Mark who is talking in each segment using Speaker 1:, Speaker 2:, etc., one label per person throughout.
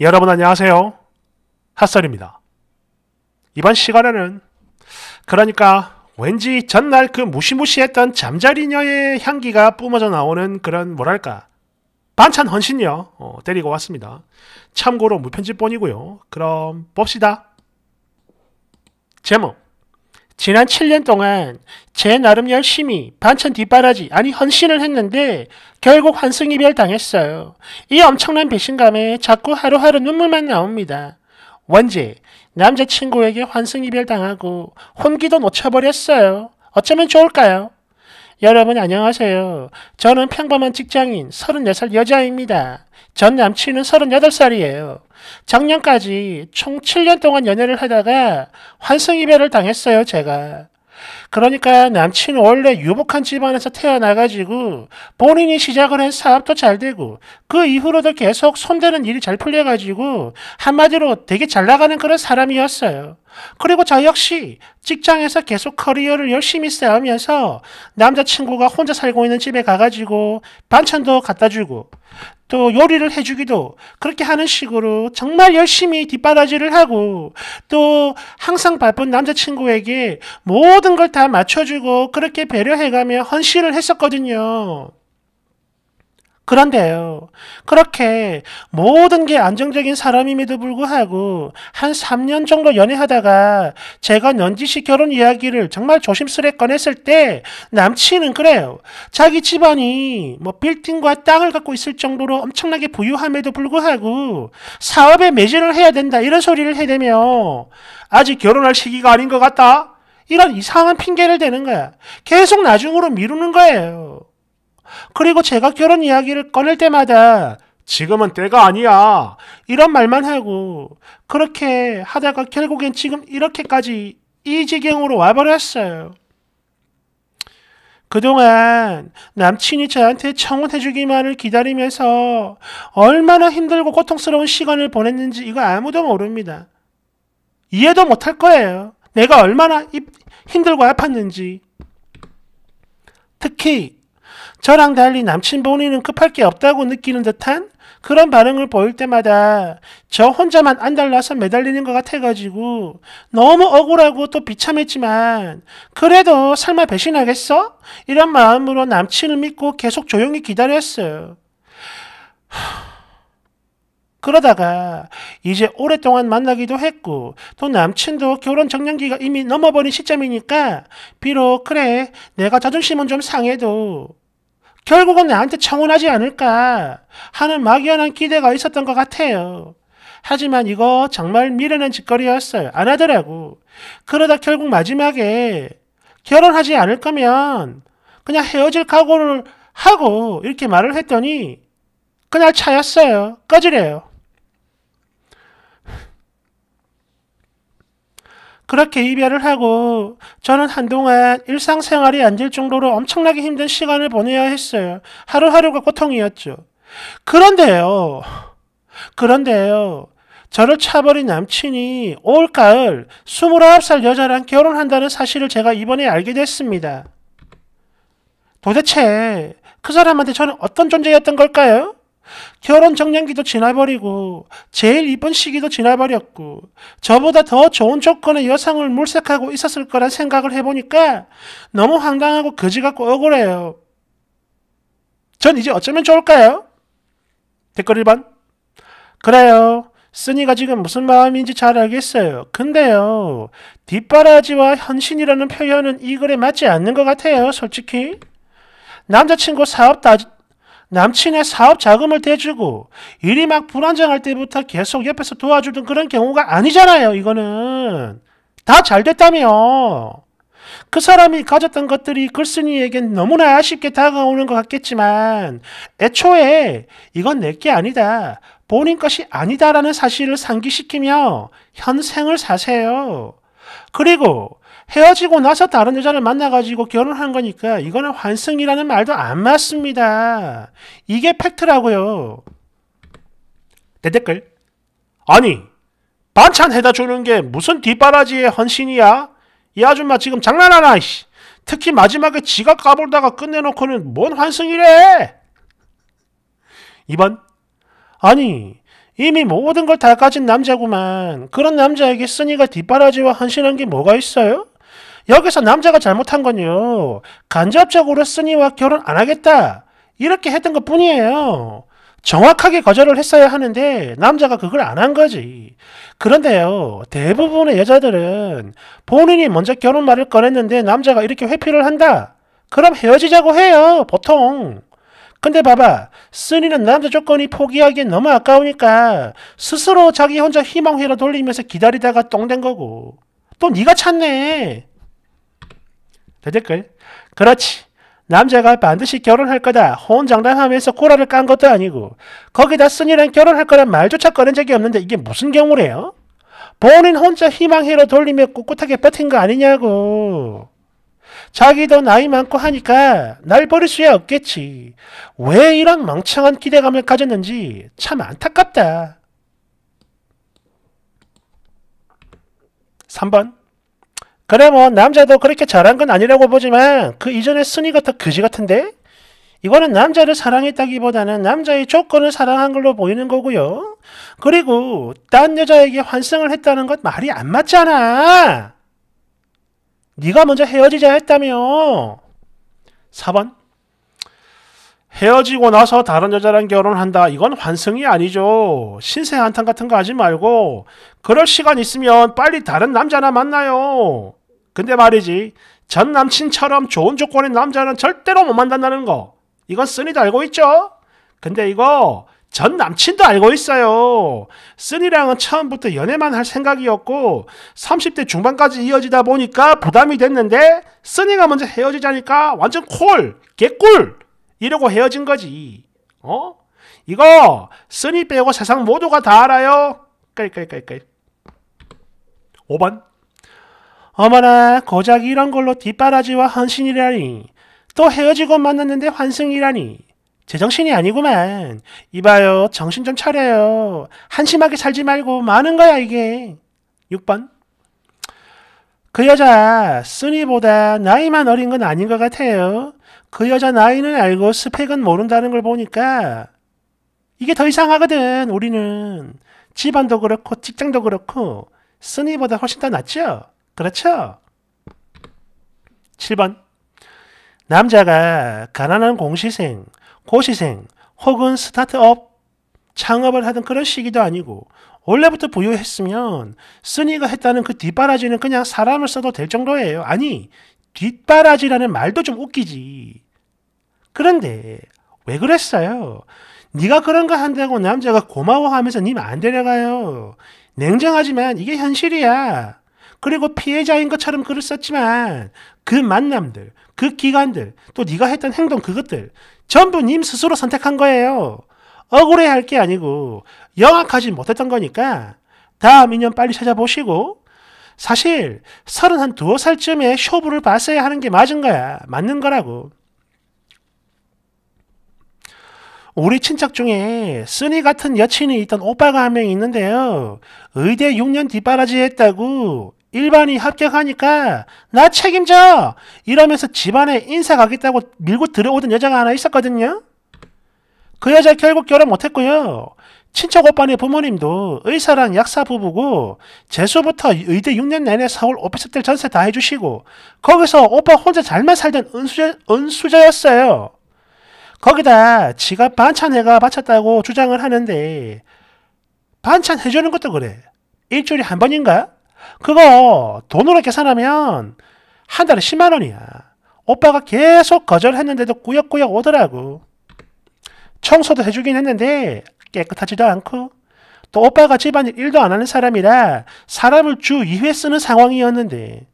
Speaker 1: 여러분 안녕하세요. 핫설입니다. 이번 시간에는 그러니까 왠지 전날 그 무시무시했던 잠자리녀의 향기가 뿜어져 나오는 그런 뭐랄까 반찬 헌신녀 어, 데리고 왔습니다. 참고로 무편집본이고요. 그럼 봅시다. 제목 지난 7년 동안 제 나름 열심히 반찬 뒷바라지 아니 헌신을 했는데 결국 환승이별 당했어요. 이 엄청난 배신감에 자꾸 하루하루 눈물만 나옵니다. 원제 남자친구에게 환승이별 당하고 혼기도 놓쳐버렸어요. 어쩌면 좋을까요? 여러분 안녕하세요. 저는 평범한 직장인 34살 여자입니다. 전 남친은 38살이에요. 작년까지 총 7년 동안 연애를 하다가 환승이별을 당했어요, 제가. 그러니까 남친은 원래 유복한 집안에서 태어나가지고 본인이 시작을 한 사업도 잘 되고 그 이후로도 계속 손대는 일이 잘 풀려가지고 한마디로 되게 잘 나가는 그런 사람이었어요. 그리고 저 역시 직장에서 계속 커리어를 열심히 쌓으면서 남자친구가 혼자 살고 있는 집에 가가지고 반찬도 갖다 주고 또 요리를 해주기도 그렇게 하는 식으로 정말 열심히 뒷바라지를 하고 또 항상 바쁜 남자친구에게 모든 걸다 다 맞춰주고 그렇게 배려해가며 헌신을 했었거든요. 그런데요, 그렇게 모든 게 안정적인 사람임에도 불구하고 한 3년 정도 연애하다가 제가 연지씨 결혼 이야기를 정말 조심스레 꺼냈을 때 남친은 그래요. 자기 집안이 뭐 빌딩과 땅을 갖고 있을 정도로 엄청나게 부유함에도 불구하고 사업에 매진을 해야 된다 이런 소리를 해대며 아직 결혼할 시기가 아닌 것 같다. 이런 이상한 핑계를 대는 거야. 계속 나중으로 미루는 거예요. 그리고 제가 결혼 이야기를 꺼낼 때마다 지금은 때가 아니야. 이런 말만 하고 그렇게 하다가 결국엔 지금 이렇게까지 이 지경으로 와버렸어요. 그동안 남친이 저한테 청혼해주기만을 기다리면서 얼마나 힘들고 고통스러운 시간을 보냈는지 이거 아무도 모릅니다. 이해도 못 할 거예요. 내가 얼마나 입 힘들고 아팠는지. 특히 저랑 달리 남친 본인은 급할 게 없다고 느끼는 듯한 그런 반응을 보일 때마다 저 혼자만 안달나서 매달리는 것 같아가지고 너무 억울하고 또 비참했지만 그래도 설마 배신하겠어? 이런 마음으로 남친을 믿고 계속 조용히 기다렸어요. 그러다가 이제 오랫동안 만나기도 했고 또 남친도 결혼 정년기가 이미 넘어버린 시점이니까 비록 그래 내가 자존심은 좀 상해도 결국은 나한테 청혼하지 않을까 하는 막연한 기대가 있었던 것 같아요. 하지만 이거 정말 미련한 짓거리였어요. 안 하더라고. 그러다 결국 마지막에 결혼하지 않을 거면 그냥 헤어질 각오를 하고 이렇게 말을 했더니 그날 차였어요. 꺼지래요. 그렇게 이별을 하고 저는 한동안 일상생활이 안 될 정도로 엄청나게 힘든 시간을 보내야 했어요. 하루하루가 그 고통이었죠. 그런데요. 그런데요. 저를 차버린 남친이 올 가을 29살 여자랑 결혼한다는 사실을 제가 이번에 알게 됐습니다. 도대체 그 사람한테 저는 어떤 존재였던 걸까요? 결혼 청년기도 지나버리고 제일 이쁜 시기도 지나버렸고 저보다 더 좋은 조건의 여성을 물색하고 있었을 거란 생각을 해보니까 너무 황당하고 거지 같고 억울해요. 전 이제 어쩌면 좋을까요? 댓글 1번 그래요. 쓰니가 지금 무슨 마음인지 잘 알겠어요. 근데요. 뒷바라지와 현신이라는 표현은 이 글에 맞지 않는 것 같아요. 솔직히. 남자친구 사업 따지, 남친의 사업 자금을 대주고 일이 막 불안정할 때부터 계속 옆에서 도와주던 그런 경우가 아니잖아요. 이거는 다 잘 됐다며. 그 사람이 가졌던 것들이 글쓴이에겐 너무나 아쉽게 다가오는 것 같겠지만 애초에 이건 내게 아니다. 본인 것이 아니다라는 사실을 상기시키며 현생을 사세요. 그리고 헤어지고 나서 다른 여자를 만나가지고 결혼한 거니까 이거는 환승이라는 말도 안 맞습니다. 이게 팩트라고요. 대댓글 아니 반찬 해다 주는 게 무슨 뒷바라지의 헌신이야? 이 아줌마 지금 장난하나? 특히 마지막에 지가 까불다가 끝내놓고는 뭔 환승이래? 2번 아니 이미 모든 걸 다 가진 남자구만. 그런 남자에게 쓰니가 뒷바라지와 헌신한 게 뭐가 있어요? 여기서 남자가 잘못한 건요. 간접적으로 쓰니와 결혼 안 하겠다. 이렇게 했던 것 뿐이에요. 정확하게 거절을 했어야 하는데 남자가 그걸 안 한 거지. 그런데요. 대부분의 여자들은 본인이 먼저 결혼 말을 꺼냈는데 남자가 이렇게 회피를 한다. 그럼 헤어지자고 해요. 보통. 근데 봐봐. 쓰니는 남자 조건이 포기하기엔 너무 아까우니까 스스로 자기 혼자 희망회로 돌리면서 기다리다가 똥 된 거고. 또 네가 찾네. 대댓글 그렇지 남자가 반드시 결혼할 거다 혼장담하면서 고라를 깐 것도 아니고 거기다 쓴이랑 결혼할 거란 말조차 꺼낸 적이 없는데 이게 무슨 경우래요? 본인 혼자 희망해로 돌리며 꿋꿋하게 버틴 거 아니냐고 자기도 나이 많고 하니까 날 버릴 수야 없겠지 왜 이런 멍청한 기대감을 가졌는지 참 안타깝다 3번 그래 뭐 남자도 그렇게 잘한 건 아니라고 보지만 그이전의 순위가 더 그지 같은데? 이거는 남자를 사랑했다기보다는 남자의 조건을 사랑한 걸로 보이는 거고요. 그리고 딴 여자에게 환승을 했다는 것 말이 안 맞잖아. 네가 먼저 헤어지자 했다며. 4번 헤어지고 나서 다른 여자랑 결혼한다. 이건 환승이 아니죠. 신세 한탄 같은 거 하지 말고 그럴 시간 있으면 빨리 다른 남자나 만나요. 근데 말이지 전 남친처럼 좋은 조건인 남자는 절대로 못 만난다는 거. 이건 쓰니도 알고 있죠? 근데 이거 전 남친도 알고 있어요. 쓰니랑은 처음부터 연애만 할 생각이었고 30대 중반까지 이어지다 보니까 부담이 됐는데 쓰니가 먼저 헤어지자니까 완전 콜! 개꿀! 이러고 헤어진 거지. 어? 이거 쓰니 빼고 세상 모두가 다 알아요. 깔깔깔깔. 5번 어머나 고작 이런 걸로 뒷바라지와 헌신이라니 또 헤어지고 만났는데 환승이라니 제정신이 아니구만 이봐요 정신 좀 차려요 한심하게 살지 말고 많은 거야 이게 6번 그 여자 쓰니보다 나이만 어린 건 아닌 것 같아요 그 여자 나이는 알고 스펙은 모른다는 걸 보니까 이게 더 이상하거든 우리는 집안도 그렇고 직장도 그렇고 쓰니보다 훨씬 더 낫죠 그렇죠? 7번 남자가 가난한 공시생, 고시생 혹은 스타트업 창업을 하던 그런 시기도 아니고 원래부터 부유했으면 쓰니가 했다는 그 뒷바라지는 그냥 사람을 써도 될 정도예요. 아니 뒷바라지라는 말도 좀 웃기지. 그런데 왜 그랬어요? 네가 그런 거 한다고 남자가 고마워하면서 님안 데려가요. 냉정하지만 이게 현실이야. 그리고 피해자인 것처럼 글을 썼지만 그 만남들, 그 기간들, 또 네가 했던 행동 그것들 전부 님 스스로 선택한 거예요. 억울해할 게 아니고 영악하지 못했던 거니까 다음 인연 빨리 찾아보시고 사실 서른 한 두어 살쯤에 쇼부를 봤어야 하는 게 맞은 거야. 맞는 거라고. 우리 친척 중에 쓰니 같은 여친이 있던 오빠가 한 명 있는데요. 의대 6년 뒷바라지 했다고 일반이 합격하니까 나 책임져 이러면서 집안에 인사 가겠다고 밀고 들어오던 여자가 하나 있었거든요. 그 여자 결국 결혼 못했고요. 친척 오빠네 부모님도 의사랑 약사 부부고 재수부터 의대 6년 내내 서울 오피스텔 전세 다 해주시고 거기서 오빠 혼자 잘만 살던 은수자, 은수자였어요. 거기다 지가 반찬 해가 바쳤다고 주장을 하는데 반찬 해주는 것도 그래. 일주일에 한 번인가? 그거 돈으로 계산하면 한 달에 10만 원이야. 오빠가 계속 거절했는데도 꾸역꾸역 오더라고. 청소도 해주긴 했는데 깨끗하지도 않고 또 오빠가 집안일 일도 안 하는 사람이라 사람을 주 2회 쓰는 상황이었는데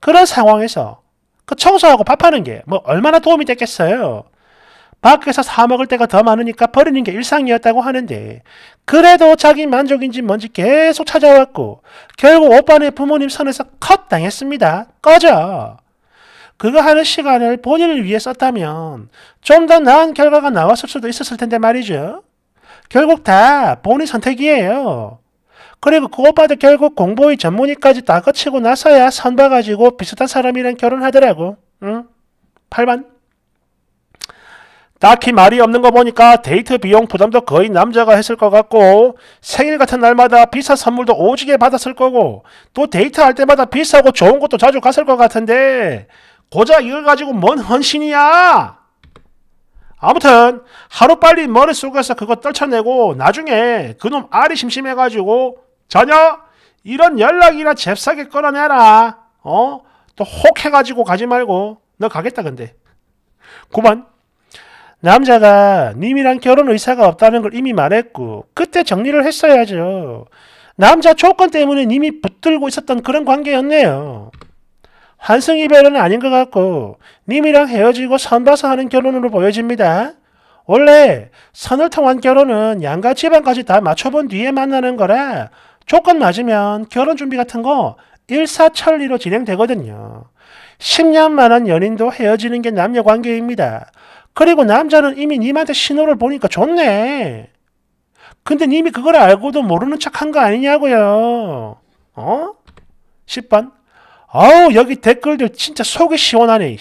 Speaker 1: 그런 상황에서 그 청소하고 밥하는 게 뭐 얼마나 도움이 됐겠어요. 밖에서 사 먹을 때가 더 많으니까 버리는 게 일상이었다고 하는데 그래도 자기 만족인지 뭔지 계속 찾아왔고 결국 오빠네 부모님 선에서컷 당했습니다. 꺼져. 그거 하는 시간을 본인을 위해 썼다면 좀 더 나은 결과가 나왔을 수도 있었을 텐데 말이죠. 결국 다 본인 선택이에요. 그리고 그 오빠도 결국 공보의 전문의까지 다 거치고 나서야 선봐가지고 비슷한 사람이랑 결혼하더라고. 응? 8반 딱히 말이 없는 거 보니까 데이트 비용 부담도 거의 남자가 했을 것 같고 생일 같은 날마다 비싼 선물도 오지게 받았을 거고 또 데이트할 때마다 비싸고 좋은 것도 자주 갔을 것 같은데 고작 이걸 가지고 뭔 헌신이야! 아무튼 하루빨리 머리 속에서 그거 떨쳐내고 나중에 그 놈 알이 심심해가지고 전혀 이런 연락이나 잽싸게 끊어내라. 어? 또 혹해가지고 가지 말고 너 가겠다 근데. 고만 남자가 님이랑 결혼 의사가 없다는 걸 이미 말했고 그때 정리를 했어야죠. 남자 조건 때문에 님이 붙들고 있었던 그런 관계였네요. 환승이별은 아닌 것 같고 님이랑 헤어지고 선봐서 하는 결혼으로 보여집니다. 원래 선을 통한 결혼은 양가 지방까지다 맞춰본 뒤에 만나는 거라 조건 맞으면 결혼 준비 같은 거 일사천리로 진행되거든요. 10년 만한 연인도 헤어지는 게 남녀 관계입니다. 그리고 남자는 이미 님한테 신호를 보니까 좋네. 근데 님이 그걸 알고도 모르는 척 한 거 아니냐고요. 어? 10번. 아우 여기 댓글들 진짜 속이 시원하네.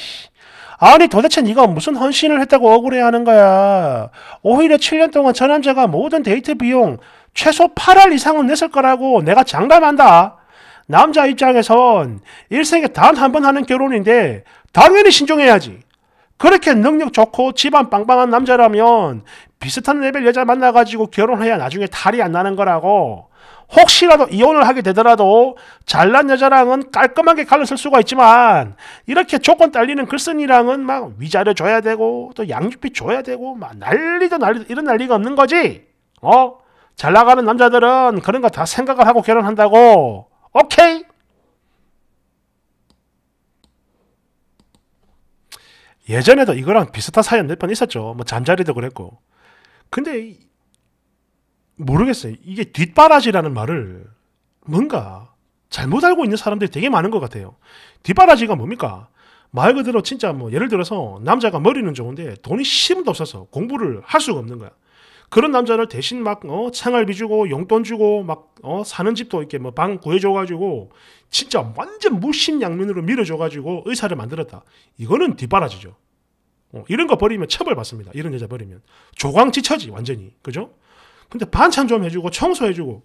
Speaker 1: 아니 도대체 네가 무슨 헌신을 했다고 억울해하는 거야. 오히려 7년 동안 저 남자가 모든 데이트 비용 최소 8월 이상은 냈을 거라고 내가 장담한다. 남자 입장에선 일생에 단 한 번 하는 결혼인데 당연히 신중해야지. 그렇게 능력 좋고 집안 빵빵한 남자라면 비슷한 레벨 여자 만나가지고 결혼해야 나중에 탈이 안 나는 거라고 혹시라도 이혼을 하게 되더라도 잘난 여자랑은 깔끔하게 갈라 쓸 수가 있지만 이렇게 조건 딸리는 글쓴이랑은 막 위자료 줘야 되고 또 양육비 줘야 되고 막 난리도 난리 도 이런 난리가 없는 거지 어? 잘 나가는 남자들은 그런 거 다 생각을 하고 결혼한다고 오케이? 예전에도 이거랑 비슷한 사연 몇 번 있었죠. 뭐 잠자리도 그랬고. 근데 모르겠어요. 이게 뒷바라지라는 말을 뭔가 잘못 알고 있는 사람들이 되게 많은 것 같아요. 뒷바라지가 뭡니까? 말 그대로 진짜 뭐 예를 들어서 남자가 머리는 좋은데 돈이 심도 없어서 공부를 할 수가 없는 거야. 그런 남자를 대신 막 어, 생활비 주고 용돈 주고 막 어, 사는 집도 이렇게 뭐 방 구해줘가지고 진짜 완전 무심양면으로 밀어줘가지고 의사를 만들었다. 이거는 뒷바라지죠. 어, 이런 거 버리면 처벌받습니다. 이런 여자 버리면 조광지처지 완전히 그죠? 근데 반찬 좀 해주고 청소해주고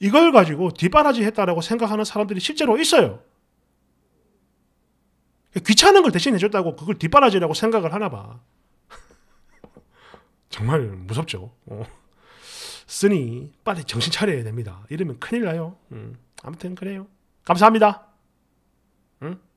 Speaker 1: 이걸 가지고 뒷바라지 했다라고 생각하는 사람들이 실제로 있어요. 귀찮은 걸 대신 해줬다고 그걸 뒷바라지라고 생각을 하나 봐. 정말 무섭죠. 어. 쓰니 빨리 정신 차려야 됩니다. 이러면 큰일 나요. 음. 아무튼 그래요. 감사합니다. 응? 음?